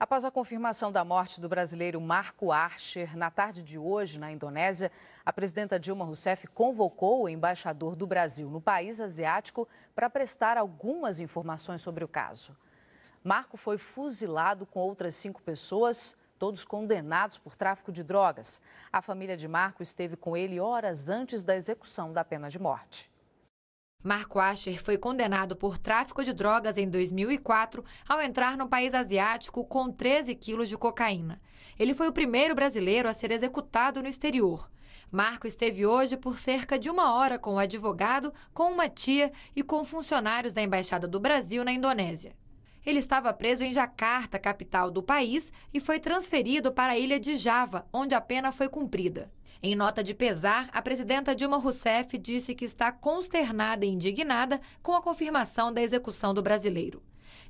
Após a confirmação da morte do brasileiro Marco Archer, na tarde de hoje, na Indonésia, a presidenta Dilma Rousseff convocou o embaixador do Brasil no país asiático para prestar algumas informações sobre o caso. Marco foi fuzilado com outras cinco pessoas, todos condenados por tráfico de drogas. A família de Marco esteve com ele horas antes da execução da pena de morte. Marco Asher foi condenado por tráfico de drogas em 2004 ao entrar no país asiático com 13 quilos de cocaína. Ele foi o primeiro brasileiro a ser executado no exterior. Marco esteve hoje por cerca de uma hora com o advogado, com uma tia e com funcionários da Embaixada do Brasil na Indonésia. Ele estava preso em Jacarta, capital do país, e foi transferido para a ilha de Java, onde a pena foi cumprida. Em nota de pesar, a presidenta Dilma Rousseff disse que está consternada e indignada com a confirmação da execução do brasileiro.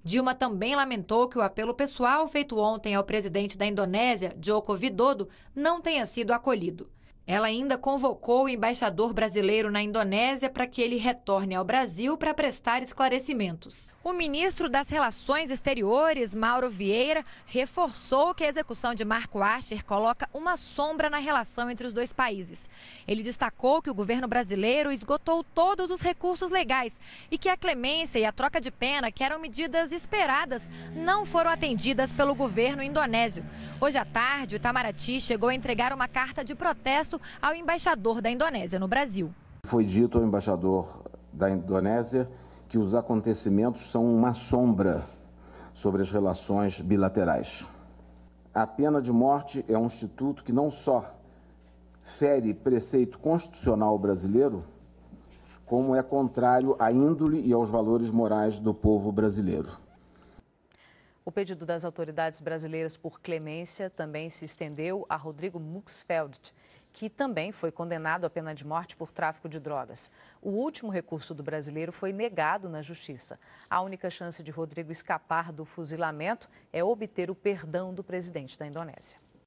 Dilma também lamentou que o apelo pessoal feito ontem ao presidente da Indonésia, Joko Widodo, não tenha sido acolhido. Ela ainda convocou o embaixador brasileiro na Indonésia para que ele retorne ao Brasil para prestar esclarecimentos. O ministro das Relações Exteriores, Mauro Vieira, reforçou que a execução de Marco Asher coloca uma sombra na relação entre os dois países. Ele destacou que o governo brasileiro esgotou todos os recursos legais e que a clemência e a troca de pena, que eram medidas esperadas, não foram atendidas pelo governo indonésio. Hoje à tarde, o Itamaraty chegou a entregar uma carta de protesto ao embaixador da Indonésia no Brasil. Foi dito ao embaixador da Indonésia que os acontecimentos são uma sombra sobre as relações bilaterais. A pena de morte é um instituto que não só fere preceito constitucional brasileiro, como é contrário à índole e aos valores morais do povo brasileiro. O pedido das autoridades brasileiras por clemência também se estendeu a Rodrigo Muxfeldt, que também foi condenado à pena de morte por tráfico de drogas. O último recurso do brasileiro foi negado na justiça. A única chance de Rodrigo escapar do fuzilamento é obter o perdão do presidente da Indonésia.